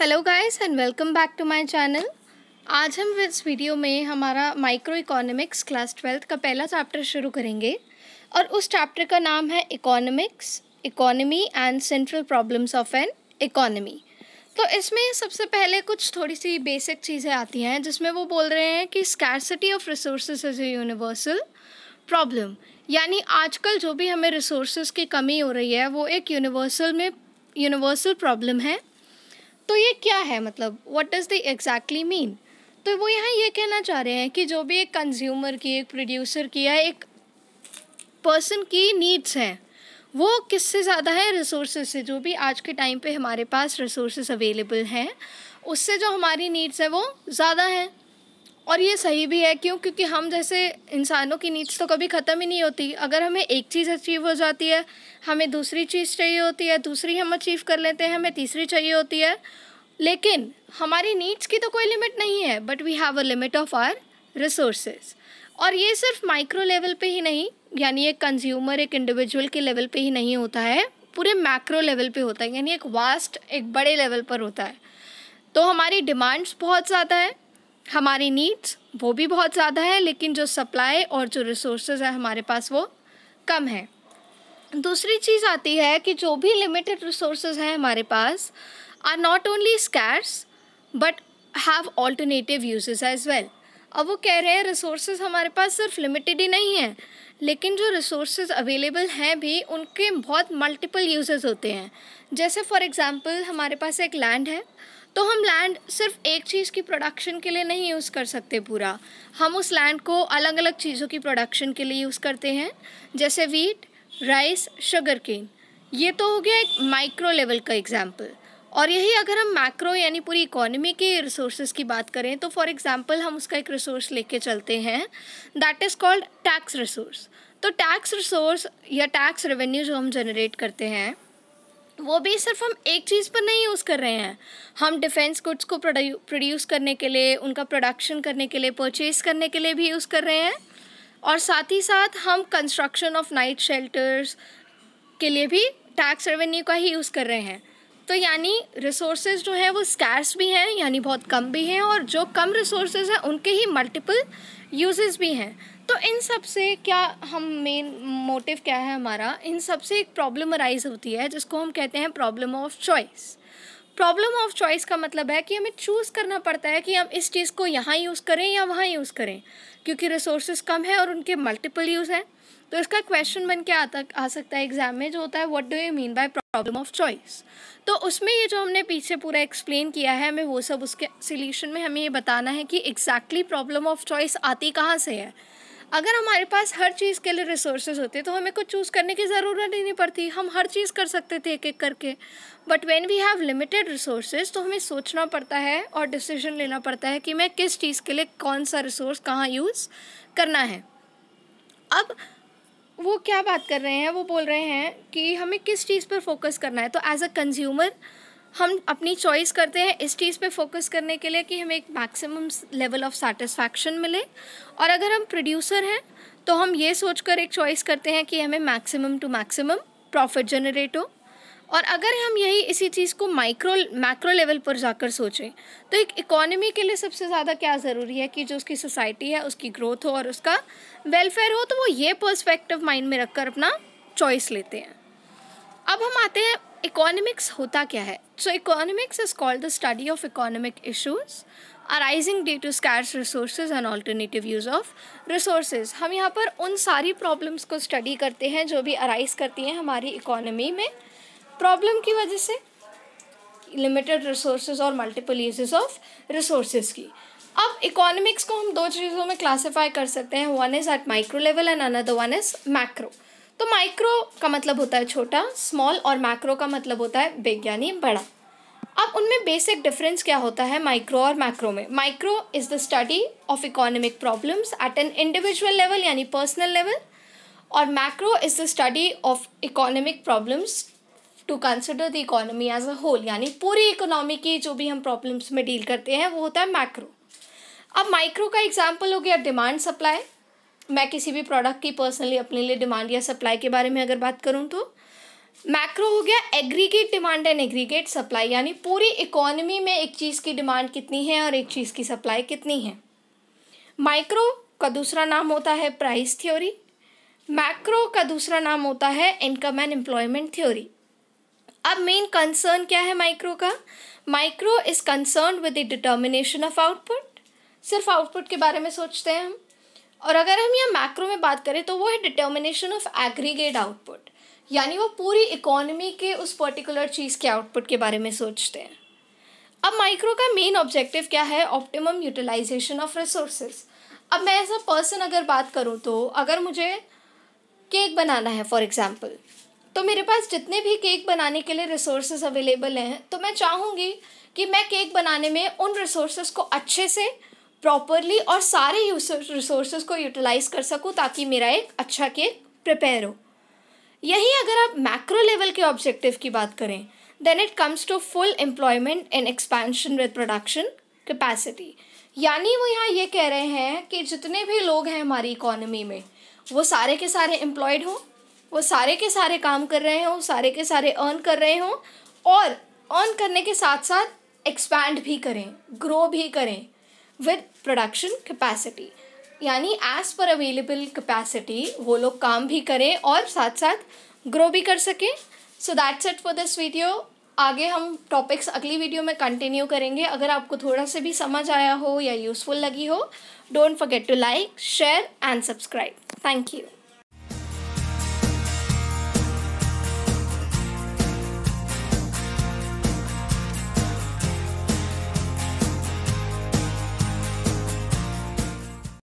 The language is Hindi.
hello guys and welcome back to my channel आज हम इस वीडियो में हमारा माइक्रो इकोनॉमिक्स क्लास ट्वेल्थ का पहला चैप्टर शुरू करेंगे और उस चैप्टर का नाम है economics economy and central problems of an economy तो इसमें सबसे पहले कुछ थोड़ी सी बेसिक चीज़ें आती हैं जिसमें वो बोल रहे हैं कि scarcity of resource is a universal problem यानी आजकल जो भी हमें रिसोर्स की कमी हो रही है वो एक यूनिवर्सल में यूनिवर्सल प्रॉब्लम है तो ये क्या है मतलब what does the exactly mean तो वो यहाँ ये कहना चाह रहे हैं कि जो भी एक कंज्यूमर की एक प्रोड्यूसर की या एक पर्सन की नीड्स हैं वो किससे ज़्यादा है रिसोर्सेज से जो भी आज के टाइम पे हमारे पास रिसोर्सेज अवेलेबल हैं उससे जो हमारी नीड्स है वो ज़्यादा हैं और ये सही भी है क्यों क्योंकि हम जैसे इंसानों की नीड्स तो कभी ख़त्म ही नहीं होती अगर हमें एक चीज़ अचीव हो जाती है हमें दूसरी चीज़ चाहिए होती है दूसरी हम अचीव कर लेते हैं हमें तीसरी चाहिए होती है लेकिन हमारी नीड्स की तो कोई लिमिट नहीं है but we have a limit of our resources और ये सिर्फ माइक्रो लेवल पे ही नहीं यानी एक कंज्यूमर एक इंडिविजुअल के लेवल पे ही नहीं होता है पूरे मैक्रो लेवल पे होता है यानी एक वास्ट एक बड़े लेवल पर होता है तो हमारी डिमांड्स बहुत ज़्यादा है हमारी नीड्स वो भी बहुत ज़्यादा है लेकिन जो सप्लाई और जो रिसोर्सेज है हमारे पास वो कम है दूसरी चीज़ आती है कि जो भी लिमिटेड रिसोर्सेज हैं हमारे पास are not only scarce but have alternative uses as well अब वो कह रहे हैं रिसोर्सेज हमारे पास सिर्फ लिमिटेड ही नहीं है लेकिन जो रिसोर्सेज अवेलेबल हैं भी उनके बहुत मल्टीपल यूजेज होते हैं जैसे फॉर एग्ज़ाम्पल हमारे पास एक लैंड है तो हम लैंड सिर्फ एक चीज़ की प्रोडक्शन के लिए नहीं यूज़ कर सकते पूरा हम उस लैंड को अलग अलग चीज़ों की प्रोडक्शन के लिए यूज़ करते हैं जैसे वीट राइस शुगर केन ये तो हो गया एक माइक्रो लेवल का एग्जाम्पल और यही अगर हम मैक्रो यानी पूरी इकोनॉमी के रिसोर्सेज की बात करें तो फॉर एग्जांपल हम उसका एक रिसोर्स लेके चलते हैं that is called tax resource तो टैक्स रिसोर्स या टैक्स रेवेन्यू जो हम जनरेट करते हैं वो भी सिर्फ हम एक चीज़ पर नहीं यूज़ कर रहे हैं हम डिफेंस गुड्स को प्रोड्यूस करने के लिए उनका प्रोडक्शन करने के लिए परचेज करने के लिए भी यूज़ कर रहे हैं और साथ ही साथ हम कंस्ट्रक्शन ऑफ नाइट शेल्टर्स के लिए भी टैक्स रेवेन्यू का ही यूज़ कर रहे हैं तो यानी रिसोर्सेज जो हैं वो स्कैर्स भी हैं यानी बहुत कम भी हैं और जो कम रिसोर्सेज हैं उनके ही मल्टीपल यूजेस भी हैं तो इन सब से क्या हम मेन मोटिव क्या है हमारा इन सब से एक प्रॉब्लम अराइज होती है जिसको हम कहते हैं problem of choice problem of choice का मतलब है कि हमें चूज़ करना पड़ता है कि हम इस चीज़ को यहाँ यूज़ करें या वहाँ यूज़ करें क्योंकि रिसोर्सेज कम है और उनके मल्टीपल यूज़ हैं तो इसका क्वेश्चन बन के आता आ सकता है एग्जाम में जो होता है what do you mean by problem of choice तो उसमें ये जो हमने पीछे पूरा एक्सप्लेन किया है हमें वो सब उसके सोल्यूशन में हमें ये बताना है कि एग्जैक्टली प्रॉब्लम ऑफ चॉइस आती कहाँ से है अगर हमारे पास हर चीज़ के लिए रिसोर्सेज होते तो हमें कुछ चूज़ करने की ज़रूरत ही नहीं पड़ती हम हर चीज़ कर सकते थे एक एक करके but when we have limited resources तो हमें सोचना पड़ता है और डिसीजन लेना पड़ता है कि मैं किस चीज़ के लिए कौन सा रिसोर्स कहाँ यूज़ करना है अब वो क्या बात कर रहे हैं वो बोल रहे हैं कि हमें किस चीज़ पर फोकस करना है तो एज अ कंज्यूमर हम अपनी चॉइस करते हैं इस चीज़ पे फोकस करने के लिए कि हमें एक मैक्सिमम लेवल ऑफ सेटिस्फैक्शन मिले और अगर हम प्रोड्यूसर हैं तो हम ये सोचकर एक चॉइस करते हैं कि हमें maximum to maximum profit generate हो और अगर हम यही इसी चीज़ को माइक्रो मैक्रो लेवल पर जाकर सोचें तो एक इकोनॉमी के लिए सबसे ज़्यादा क्या ज़रूरी है कि जो उसकी सोसाइटी है उसकी ग्रोथ हो और उसका वेलफेयर हो तो वो ये पर्सपेक्टिव माइंड में रखकर अपना चॉइस लेते हैं अब हम आते हैं इकोनॉमिक्स होता क्या है so economics is called the study of economic issues arising due to scarce resource and alternative use of resource हम यहाँ पर उन सारी प्रॉब्लम्स को स्टडी करते हैं जो भी अराइज करती हैं हमारी इकोनॉमी में प्रॉब्लम की वजह से लिमिटेड रिसोर्स और मल्टीपल यूज ऑफ रिसोर्स की अब इकोनॉमिक्स को हम दो चीज़ों में क्लासीफाई कर सकते हैं one is at micro level and another one is macro तो माइक्रो का मतलब होता है छोटा स्मॉल और मैक्रो का मतलब होता है बिग यानी बड़ा अब उनमें बेसिक डिफरेंस क्या होता है माइक्रो और मैक्रो में micro is the study of economic problems at an individual level यानी पर्सनल लेवल और macro is the study of economic problems to consider the economy as a whole यानी पूरी इकोनॉमी की जो भी हम प्रॉब्लम्स में डील करते हैं वो होता है मैक्रो अब माइक्रो का एग्जाम्पल हो गया डिमांड सप्लाई मैं किसी भी प्रोडक्ट की पर्सनली अपने लिए डिमांड या सप्लाई के बारे में अगर बात करूँ तो मैक्रो हो गया aggregate demand and aggregate supply यानी पूरी इकोनमी में एक चीज़ की डिमांड कितनी है और एक चीज़ की सप्लाई कितनी है माइक्रो का दूसरा नाम होता है प्राइस थ्योरी मैक्रो का दूसरा नाम होता है इनकम एंड एम्प्लॉयमेंट थ्योरी अब मेन कंसर्न क्या है माइक्रो का micro is concern with the determination of output सिर्फ आउटपुट के बारे में सोचते हैं हम और अगर हम यहाँ मैक्रो में बात करें तो वो है डिटर्मिनेशन ऑफ एग्रीगेट आउटपुट यानी वो पूरी इकोनॉमी के उस पर्टिकुलर चीज़ के आउटपुट के बारे में सोचते हैं अब माइक्रो का मेन ऑब्जेक्टिव क्या है ऑप्टिमम यूटिलाइजेशन ऑफ रिसोर्सेज अब मैं एज अ पर्सन अगर बात करूँ तो अगर मुझे केक बनाना है फॉर एग्ज़ाम्पल तो मेरे पास जितने भी केक बनाने के लिए रिसोर्सेज अवेलेबल हैं तो मैं चाहूँगी कि मैं केक बनाने में उन रिसोर्सेज को अच्छे से प्रॉपरली और सारे रिसोर्स को यूटिलाइज़ कर सकूँ ताकि मेरा एक अच्छा केक प्रिपेयर हो यहीं अगर आप मैक्रो लेवल के ऑब्जेक्टिव की बात करें then it comes to full employment and expansion with production capacity यानी वो यहाँ ये कह रहे हैं कि जितने भी लोग हैं हमारी इकोनॉमी में वो सारे के सारे एम्प्लॉयड हों वो सारे के सारे काम कर रहे हों सारे के सारे अर्न कर रहे हों और अर्न करने के साथ साथ एक्सपैंड भी करें ग्रो भी करें विद प्रोडक्शन कैपेसिटी यानी एज़ पर अवेलेबल कैपेसिटी वो लोग काम भी करें और साथ साथ ग्रो भी कर सकें so that's it for this video आगे हम टॉपिक्स अगली वीडियो में कंटिन्यू करेंगे अगर आपको थोड़ा सा भी समझ आया हो या यूज़फुल लगी हो don't forget to like share and subscribe thank you